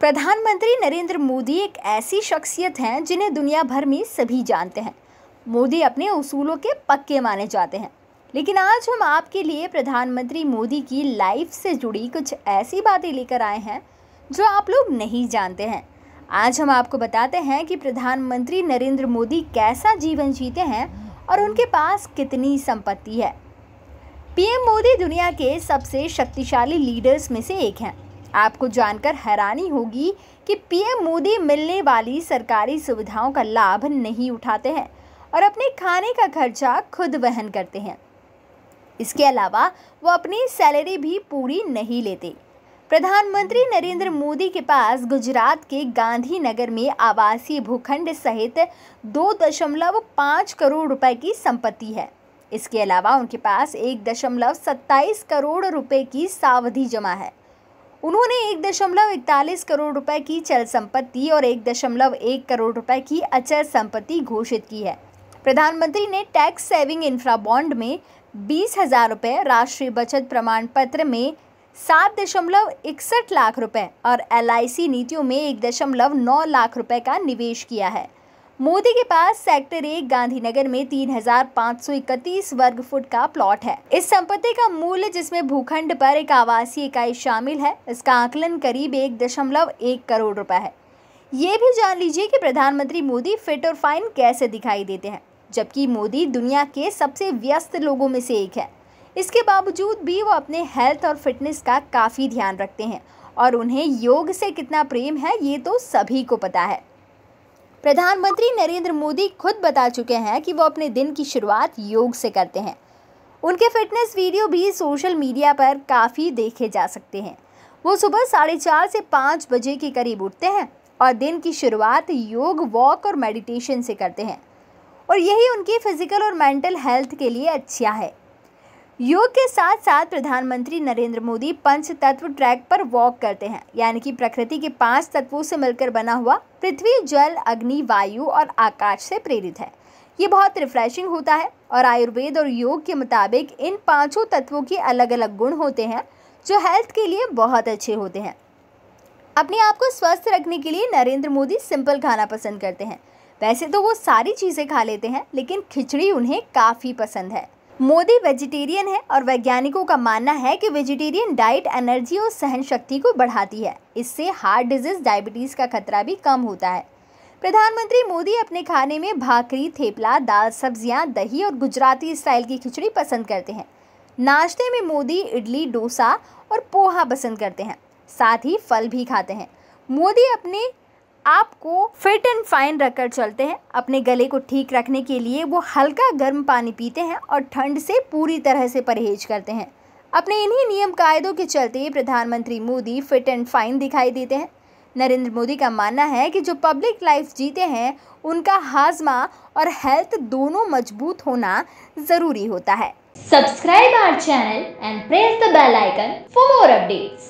प्रधानमंत्री नरेंद्र मोदी एक ऐसी शख्सियत हैं जिन्हें दुनिया भर में सभी जानते हैं मोदी अपने उसूलों के पक्के माने जाते हैं लेकिन आज हम आपके लिए प्रधानमंत्री मोदी की लाइफ से जुड़ी कुछ ऐसी बातें लेकर आए हैं जो आप लोग नहीं जानते हैं आज हम आपको बताते हैं कि प्रधानमंत्री नरेंद्र मोदी कैसा जीवन जीते हैं और उनके पास कितनी संपत्ति है पीएम मोदी दुनिया के सबसे शक्तिशाली लीडर्स में से एक हैं आपको जानकर हैरानी होगी कि पीएम मोदी मिलने वाली सरकारी सुविधाओं का लाभ नहीं उठाते हैं और अपने खाने का खर्चा खुद वहन करते हैं इसके अलावा वो अपनी सैलरी भी पूरी नहीं लेते प्रधानमंत्री नरेंद्र मोदी के पास गुजरात के गांधीनगर में आवासीय भूखंड सहित दो दशमलव पाँच करोड़ रुपए की संपत्ति है इसके अलावा उनके पास एक दशमलव सत्ताईस करोड़ रुपए की सावधि जमा है उन्होंने एक दशमलव इकतालीस करोड़ रुपए की चल संपत्ति और एक दशमलव एक करोड़ रुपए की अचल संपत्ति घोषित की है प्रधानमंत्री ने टैक्स सेविंग इंफ्रा बॉन्ड में बीस हजार रुपये राष्ट्रीय बचत प्रमाण पत्र में सात दशमलव इकसठ लाख रुपए और एल नीतियों में एक दशमलव नौ लाख रुपए का निवेश किया है मोदी के पास सेक्टर एक गांधीनगर में 3,531 वर्ग फुट का प्लॉट है इस संपत्ति का मूल्य जिसमें भूखंड पर एक आवासीय इकाई शामिल है इसका आकलन करीब एक दशमलव एक करोड़ रुपए है ये भी जान लीजिए कि प्रधानमंत्री मोदी फिट और फाइन कैसे दिखाई देते हैं जबकि मोदी दुनिया के सबसे व्यस्त लोगों में से एक है इसके बावजूद भी वो अपने हेल्थ और फिटनेस का काफ़ी ध्यान रखते हैं और उन्हें योग से कितना प्रेम है ये तो सभी को पता है प्रधानमंत्री नरेंद्र मोदी खुद बता चुके हैं कि वो अपने दिन की शुरुआत योग से करते हैं उनके फिटनेस वीडियो भी सोशल मीडिया पर काफ़ी देखे जा सकते हैं वो सुबह साढ़े चार से पाँच बजे के करीब उठते हैं और दिन की शुरुआत योग वॉक और मेडिटेशन से करते हैं और यही उनकी फ़िज़िकल और मेंटल हेल्थ के लिए अच्छा है योग के साथ साथ प्रधानमंत्री नरेंद्र मोदी पंच तत्व ट्रैक पर वॉक करते हैं यानी कि प्रकृति के पांच तत्वों से मिलकर बना हुआ पृथ्वी जल अग्नि वायु और आकाश से प्रेरित है ये बहुत रिफ्रेशिंग होता है और आयुर्वेद और योग के मुताबिक इन पांचों तत्वों के अलग अलग गुण होते हैं जो हेल्थ के लिए बहुत अच्छे होते हैं अपने आप को स्वस्थ रखने के लिए नरेंद्र मोदी सिंपल खाना पसंद करते हैं वैसे तो वो सारी चीज़ें खा लेते हैं लेकिन खिचड़ी उन्हें काफ़ी पसंद है मोदी वेजिटेरियन है और वैज्ञानिकों का मानना है कि वेजिटेरियन डाइट एनर्जी और सहन शक्ति को बढ़ाती है इससे हार्ट डिजीज डायबिटीज़ का खतरा भी कम होता है प्रधानमंत्री मोदी अपने खाने में भाकरी थेपला दाल सब्जियां, दही और गुजराती स्टाइल की खिचड़ी पसंद करते हैं नाश्ते में मोदी इडली डोसा और पोहा पसंद करते हैं साथ ही फल भी खाते हैं मोदी अपने आपको फिट एंड फाइन रखकर चलते हैं अपने गले को ठीक रखने के लिए वो हल्का गर्म पानी पीते हैं और ठंड से पूरी तरह से परहेज करते हैं अपने इन्हीं नियम कायदों के चलते प्रधानमंत्री मोदी फिट एंड फाइन दिखाई देते हैं नरेंद्र मोदी का मानना है कि जो पब्लिक लाइफ जीते हैं उनका हाजमा और हेल्थ दोनों मजबूत होना ज़रूरी होता है subscribe our channel and press the bell icon for more updates